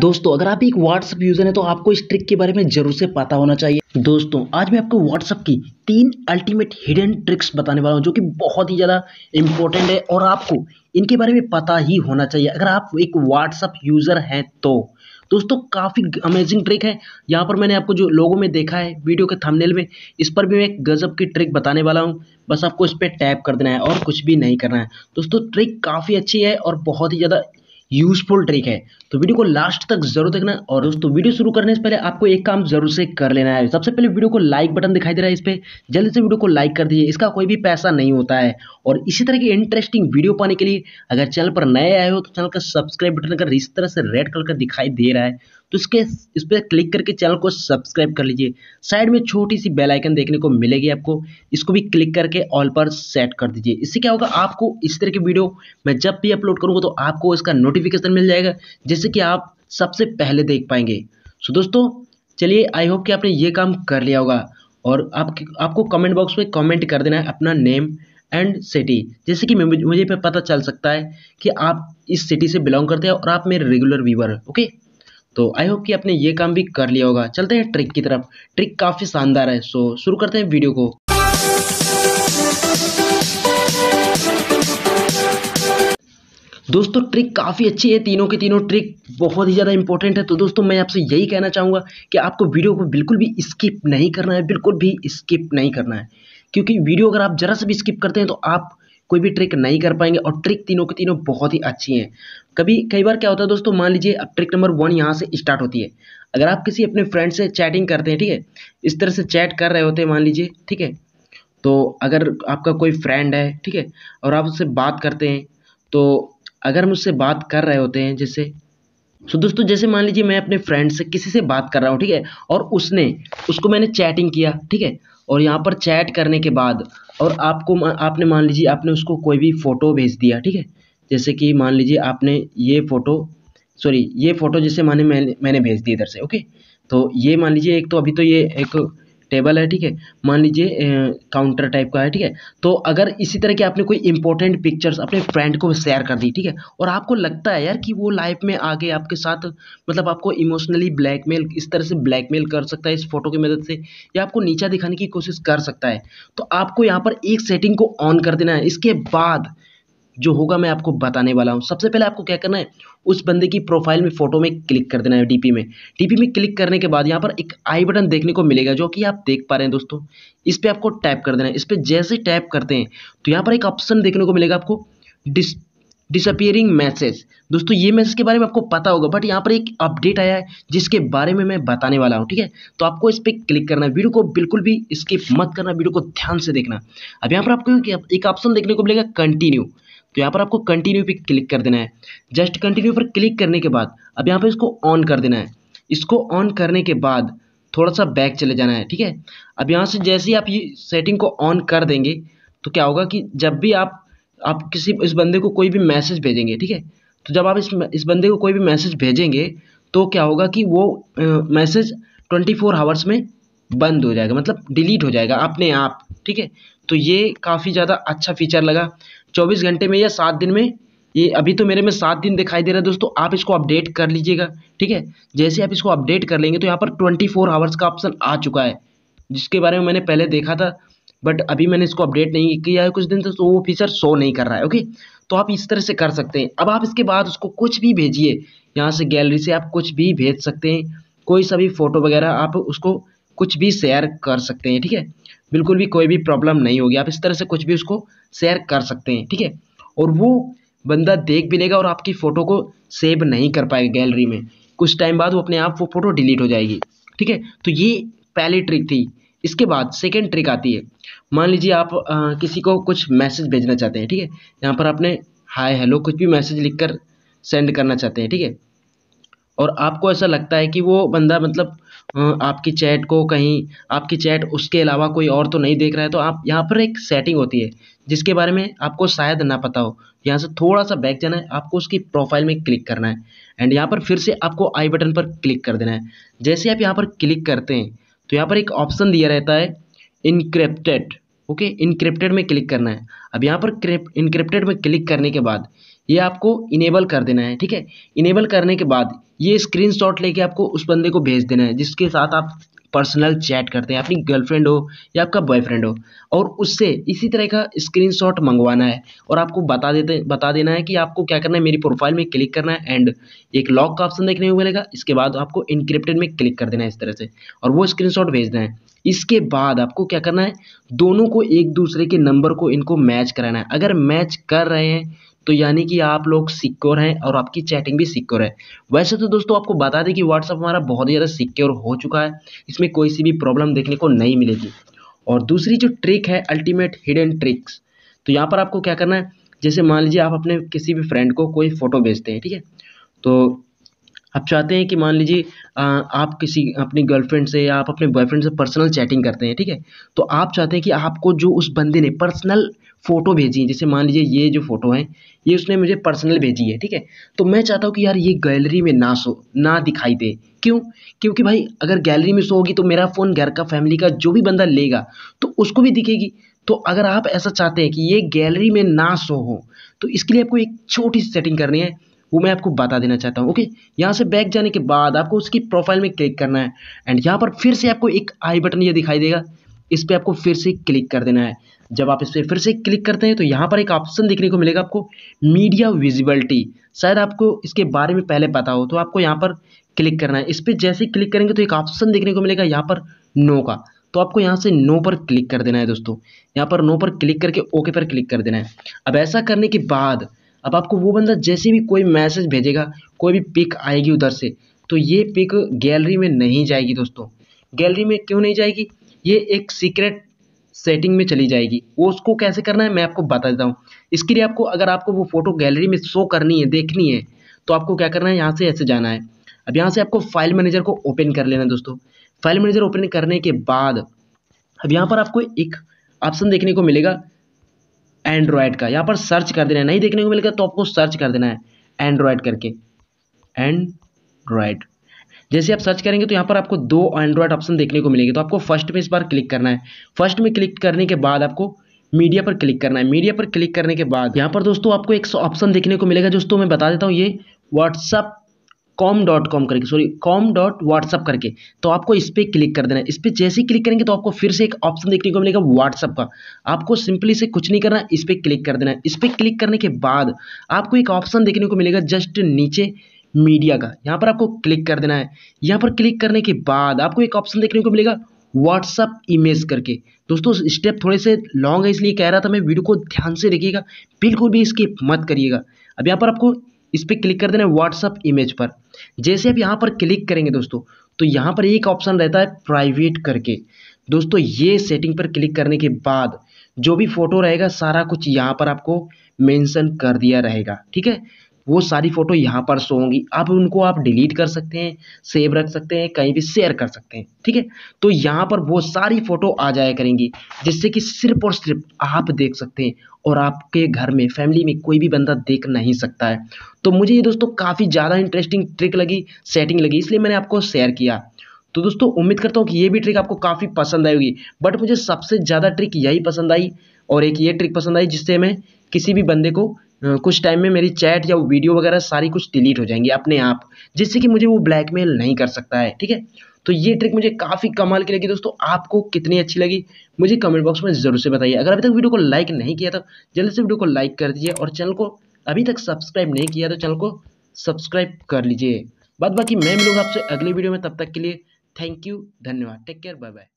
दोस्तों अगर आप एक व्हाट्सअप यूजर हैं तो आपको इस ट्रिक के बारे में जरूर से पता होना चाहिए दोस्तों आज मैं आपको व्हाट्सअप की तीन अल्टीमेट हिडन ट्रिक्स बताने वाला हूँ जो कि बहुत ही ज़्यादा इंपॉर्टेंट है और आपको इनके बारे में पता ही होना चाहिए अगर आप एक व्हाट्सअप यूज़र हैं तो दोस्तों काफ़ी अमेजिंग ट्रिक है यहाँ पर मैंने आपको जो लोगों में देखा है वीडियो के थंबनेल में इस पर भी मैं एक गज़ब की ट्रिक बताने वाला हूँ बस आपको इस पर टैप कर देना है और कुछ भी नहीं करना है दोस्तों ट्रिक काफ़ी अच्छी है और बहुत ही ज़्यादा यूजफुल ट्रिक है तो वीडियो को लास्ट तक जरूर देखना और दोस्तों वीडियो शुरू करने से पहले आपको एक काम जरूर से कर लेना है सबसे पहले वीडियो को लाइक बटन दिखाई दे रहा है इस पर जल्दी से वीडियो को लाइक कर दीजिए इसका कोई भी पैसा नहीं होता है और इसी तरह की इंटरेस्टिंग वीडियो पाने के लिए अगर चैनल पर नए आए हो तो चैनल का सब्सक्राइब बटन अगर इस तरह से रेड कलर का दिखाई दे रहा है तो इसके इस पर क्लिक करके चैनल को सब्सक्राइब कर लीजिए साइड में छोटी सी बेल आइकन देखने को मिलेगी आपको इसको भी क्लिक करके ऑल पर सेट कर दीजिए इससे क्या होगा आपको इस तरह की वीडियो मैं जब भी अपलोड करूँगा तो आपको इसका नोटिफिकेशन मिल जाएगा जैसे कि आप सबसे पहले देख पाएंगे सो दोस्तों चलिए आई होप कि आपने ये काम कर लिया होगा और आप आपको कमेंट बॉक्स में कमेंट कर देना है अपना नेम एंड सिटी जैसे कि मुझे पे पता चल सकता है कि आप इस सिटी से बिलोंग करते हैं और आप मेरे रेगुलर व्यूवर हैं ओके तो आई होप कि आपने ये काम भी कर लिया होगा चलते हैं ट्रिक की तरफ ट्रिक काफ़ी शानदार है सो शुरू करते हैं वीडियो को दोस्तों ट्रिक काफ़ी अच्छी है तीनों के तीनों ट्रिक बहुत ही ज़्यादा इंपॉर्टेंट है तो दोस्तों मैं आपसे यही कहना चाहूँगा कि आपको वीडियो को बिल्कुल भी स्किप नहीं करना है बिल्कुल भी स्किप नहीं करना है क्योंकि वीडियो अगर आप ज़रा से भी स्किप करते हैं तो आप कोई भी ट्रिक नहीं कर पाएंगे और ट्रिक तीनों की तीनों बहुत ही अच्छी हैं कभी कई बार क्या होता है दोस्तों मान लीजिए अब ट्रिक नंबर वन यहाँ से स्टार्ट होती है अगर आप किसी अपने फ्रेंड से चैटिंग करते हैं ठीक है इस तरह से चैट कर रहे होते हैं मान लीजिए ठीक है तो अगर आपका कोई फ्रेंड है ठीक है और आप उससे बात करते हैं तो अगर मुझसे बात कर रहे होते हैं जैसे सो तो दोस्तों जैसे मान लीजिए मैं अपने फ्रेंड से किसी से बात कर रहा हूँ ठीक है और उसने उसको मैंने चैटिंग किया ठीक है और यहाँ पर चैट करने के बाद और आपको आपने मान लीजिए आपने उसको कोई भी फ़ोटो भेज दिया ठीक है जैसे कि मान लीजिए आपने ये फ़ोटो सॉरी ये फ़ोटो जैसे माने मैंने मैंने भेज दी इधर से ओके तो ये मान लीजिए एक तो अभी तो ये एक टेबल है ठीक है मान लीजिए काउंटर टाइप का है ठीक है तो अगर इसी तरह की आपने कोई इंपॉर्टेंट पिक्चर्स अपने फ्रेंड को शेयर कर दी ठीक है और आपको लगता है यार कि वो लाइफ में आगे आपके साथ मतलब आपको इमोशनली ब्लैकमेल इस तरह से ब्लैकमेल कर सकता है इस फोटो की मदद से या आपको नीचा दिखाने की कोशिश कर सकता है तो आपको यहाँ पर एक सेटिंग को ऑन कर देना है इसके बाद जो होगा मैं आपको बताने वाला हूँ सबसे पहले आपको क्या करना है उस बंदे की प्रोफाइल में फोटो में क्लिक कर देना है डीपी में डीपी में क्लिक करने के बाद यहाँ पर एक आई बटन देखने को मिलेगा जो कि आप देख पा रहे हैं दोस्तों इस पर आपको टैप कर देना है इस पर जैसे टैप करते हैं तो यहाँ पर एक ऑप्शन देखने को मिलेगा आपको डिस्ट डिसअपियरिंग मैसेज दोस्तों ये मैसेज के बारे में आपको पता होगा बट यहाँ पर एक अपडेट आया है जिसके बारे में मैं बताने वाला हूँ ठीक है तो आपको इस पर क्लिक करना है वीडियो को बिल्कुल भी स्किप मत करना वीडियो को ध्यान से देखना अब यहाँ पर आपको एक ऑप्शन देखने को मिलेगा कंटिन्यू तो यहाँ पर आपको कंटिन्यू पे क्लिक कर देना है जस्ट कंटिन्यू पर क्लिक करने के बाद अब यहाँ पर इसको ऑन कर देना है इसको ऑन करने के बाद थोड़ा सा बैक चले जाना है ठीक है अब यहाँ से जैसे ही आप ये सेटिंग को ऑन कर देंगे तो क्या होगा कि जब भी आप आप किसी इस बंदे को कोई भी मैसेज भेजेंगे ठीक है तो जब आप इस इस बंदे को कोई भी मैसेज भेजेंगे तो क्या होगा कि वो मैसेज ट्वेंटी फोर आवर्स में बंद हो जाएगा मतलब डिलीट हो जाएगा अपने आप ठीक है तो ये काफ़ी ज़्यादा अच्छा फीचर लगा चौबीस घंटे में या सात दिन में ये अभी तो मेरे में सात दिन दिखाई दे रहा है दोस्तों आप इसको अपडेट कर लीजिएगा ठीक है जैसे आप इसको अपडेट कर लेंगे तो यहाँ पर ट्वेंटी फोर आवर्स का ऑप्शन आ चुका है जिसके बारे में मैंने पहले देखा था बट अभी मैंने इसको अपडेट नहीं किया है कुछ दिन से तो वो फीचर शो नहीं कर रहा है ओके तो आप इस तरह से कर सकते हैं अब आप इसके बाद उसको कुछ भी भेजिए यहाँ से गैलरी से आप कुछ भी भेज सकते हैं कोई सा भी फ़ोटो वगैरह आप उसको कुछ भी शेयर कर सकते हैं ठीक है बिल्कुल भी कोई भी प्रॉब्लम नहीं होगी आप इस तरह से कुछ भी उसको शेयर कर सकते हैं ठीक है और वो बंदा देख भी लेगा और आपकी फ़ोटो को सेव नहीं कर पाएगा गैलरी में कुछ टाइम बाद वो अपने आप वो फ़ोटो डिलीट हो जाएगी ठीक है तो ये पहली ट्रिक थी इसके बाद सेकेंड ट्रिक आती है मान लीजिए आप आ, किसी को कुछ मैसेज भेजना चाहते हैं ठीक है यहाँ पर आपने हाय हेलो कुछ भी मैसेज लिख कर सेंड करना चाहते हैं ठीक है और आपको ऐसा लगता है कि वो बंदा मतलब आपकी चैट को कहीं आपकी चैट उसके अलावा कोई और तो नहीं देख रहा है तो आप यहाँ पर एक सेटिंग होती है जिसके बारे में आपको शायद ना पता हो यहाँ से थोड़ा सा बैक जाना है आपको उसकी प्रोफाइल में क्लिक करना है एंड यहाँ पर फिर से आपको आई बटन पर क्लिक कर देना है जैसे आप यहाँ पर क्लिक करते हैं तो यहाँ पर एक ऑप्शन दिया रहता है इनक्रिप्टेड ओके इनक्रिप्टेड में क्लिक करना है अब यहाँ पर इनक्रिप्टेड में क्लिक करने के बाद ये आपको इनेबल कर देना है ठीक है इनेबल करने के बाद ये स्क्रीनशॉट लेके आपको उस बंदे को भेज देना है जिसके साथ आप पर्सनल चैट करते हैं अपनी गर्लफ्रेंड हो या आपका बॉयफ्रेंड हो और उससे इसी तरह का स्क्रीनशॉट मंगवाना है और आपको बता देते बता देना है कि आपको क्या करना है मेरी प्रोफाइल में क्लिक करना है एंड एक लॉक का ऑप्शन देखने को मिलेगा इसके बाद आपको इनक्रिप्टेड में क्लिक कर देना है इस तरह से और वो शॉट भेजना है इसके बाद आपको क्या करना है दोनों को एक दूसरे के नंबर को इनको मैच कराना है अगर मैच कर रहे हैं तो यानी कि आप लोग सिक्योर हैं और आपकी चैटिंग भी सिक्योर है वैसे तो दोस्तों आपको बता दें कि व्हाट्सअप हमारा बहुत ही ज़्यादा सिक्योर हो चुका है इसमें कोई सी भी प्रॉब्लम देखने को नहीं मिलेगी और दूसरी जो ट्रिक है अल्टीमेट हिडन ट्रिक्स तो यहाँ पर आपको क्या करना है जैसे मान लीजिए आप अपने किसी भी फ्रेंड को कोई फ़ोटो भेजते हैं ठीक है तो आप चाहते हैं कि मान लीजिए आप किसी अपनी गर्लफ्रेंड से या आप अपने बॉयफ्रेंड से पर्सनल चैटिंग करते हैं ठीक है तो आप चाहते हैं कि आपको जो उस बंदे ने पर्सनल फ़ोटो भेजी है जैसे मान लीजिए ये जो फ़ोटो है ये उसने मुझे पर्सनल भेजी है ठीक है तो मैं चाहता हूँ कि यार ये गैलरी में ना सो ना दिखाई दे क्यों क्योंकि भाई अगर गैलरी में सो होगी तो मेरा फ़ोन घर का फैमिली का जो भी बंदा लेगा तो उसको भी दिखेगी तो अगर आप ऐसा चाहते हैं कि ये गैलरी में ना सो हो तो इसके लिए आपको एक छोटी सी सेटिंग करनी है वो मैं आपको बता देना चाहता हूँ ओके यहाँ से बैक जाने के बाद आपको उसकी प्रोफाइल में क्लिक करना है एंड यहाँ पर फिर से आपको एक आई बटन ये दिखाई देगा इस पर आपको फिर से क्लिक कर देना है जब आप इस पर फिर से क्लिक करते हैं तो यहाँ पर एक ऑप्शन देखने को मिलेगा आपको मीडिया विजिबिलिटी शायद आपको इसके बारे में पहले पता हो तो आपको यहाँ पर क्लिक करना है इस पर जैसे क्लिक करेंगे तो एक ऑप्शन देखने को मिलेगा यहाँ पर नो का तो आपको यहाँ से नो पर क्लिक कर देना है दोस्तों यहाँ पर नो पर क्लिक करके ओके पर क्लिक कर देना है अब ऐसा करने के बाद अब आपको वो बंदा जैसे भी कोई मैसेज भेजेगा कोई भी पिक आएगी उधर से तो ये पिक गैलरी में नहीं जाएगी दोस्तों गैलरी में क्यों नहीं जाएगी ये एक सीक्रेट सेटिंग में चली जाएगी वो उसको कैसे करना है मैं आपको बता देता हूँ इसके लिए आपको अगर आपको वो फ़ोटो गैलरी में शो करनी है देखनी है तो आपको क्या करना है यहाँ से ऐसे जाना है अब यहाँ से आपको फाइल मैनेजर को ओपन कर लेना है दोस्तों फाइल मैनेजर ओपन करने के बाद अब यहाँ पर आपको एक ऑप्शन देखने को मिलेगा एंड्रॉयड का यहाँ पर सर्च कर देना है नहीं देखने को मिलेगा तो आपको सर्च कर देना है एंड्रॉयड करके एंड्रॉयड जैसे आप सर्च करेंगे तो यहाँ पर आपको दो एंड्रॉयड ऑप्शन देखने को मिलेंगे तो आपको फर्स्ट में इस बार क्लिक करना है फर्स्ट में क्लिक करने के बाद आपको मीडिया पर क्लिक करना है मीडिया पर क्लिक करने के बाद यहाँ पर दोस्तों आपको एक ऑप्शन देखने को मिलेगा दोस्तों मैं बता देता हूँ ये व्हाट्सअप कॉम डॉट कॉम करके सॉरी कॉम डॉट व्हाट्सअप करके तो आपको इस पर क्लिक कर देना है इस पर जैसे ही क्लिक करेंगे तो आपको फिर से एक ऑप्शन देखने को मिलेगा व्हाट्सअप का आपको सिंपली से कुछ नहीं करना इस पर क्लिक कर देना है इस पर क्लिक करने के बाद आपको एक ऑप्शन देखने को मिलेगा जस्ट नीचे मीडिया का यहाँ पर आपको क्लिक कर देना है यहाँ पर क्लिक करने के बाद आपको एक ऑप्शन देखने को मिलेगा व्हाट्सअप इमेज करके दोस्तों स्टेप थोड़े से लॉन्ग है इसलिए कह रहा था मैं वीडियो को ध्यान से देखिएगा बिल्कुल भी स्किप मत करिएगा अब यहाँ पर आपको इस पर क्लिक कर देना व्हाट्सअप इमेज पर जैसे आप यहाँ पर क्लिक करेंगे दोस्तों तो यहाँ पर एक ऑप्शन रहता है प्राइवेट करके दोस्तों ये सेटिंग पर क्लिक करने के बाद जो भी फ़ोटो रहेगा सारा कुछ यहाँ पर आपको मेंशन कर दिया रहेगा ठीक है वो सारी फ़ोटो यहाँ पर शो होंगी आप उनको आप डिलीट कर सकते हैं सेव रख सकते हैं कहीं भी शेयर कर सकते हैं ठीक है तो यहाँ पर वो सारी फ़ोटो आ जाया करेंगी जिससे कि सिर्फ और सिर्फ आप देख सकते हैं और आपके घर में फैमिली में कोई भी बंदा देख नहीं सकता है तो मुझे ये दोस्तों काफ़ी ज़्यादा इंटरेस्टिंग ट्रिक लगी सेटिंग लगी इसलिए मैंने आपको शेयर किया तो दोस्तों उम्मीद करता हूँ कि ये भी ट्रिक आपको काफ़ी पसंद आई होगी बट मुझे सबसे ज़्यादा ट्रिक यही पसंद आई और एक ये ट्रिक पसंद आई जिससे मैं किसी भी बंदे को कुछ टाइम में मेरी चैट या वीडियो वगैरह सारी कुछ डिलीट हो जाएंगी अपने आप जिससे कि मुझे वो ब्लैकमेल नहीं कर सकता है ठीक है तो ये ट्रिक मुझे काफ़ी कमाल की लगी दोस्तों आपको कितनी अच्छी लगी मुझे कमेंट बॉक्स में ज़रूर से बताइए अगर अभी तक वीडियो को लाइक नहीं किया तो जल्दी से वीडियो को लाइक कर दीजिए और चैनल को अभी तक सब्सक्राइब नहीं किया तो चैनल को सब्सक्राइब कर लीजिए बाद बाकी मैं मिलूंगा आपसे अगली वीडियो में तब तक के लिए थैंक यू धन्यवाद टेक केयर बाय बाय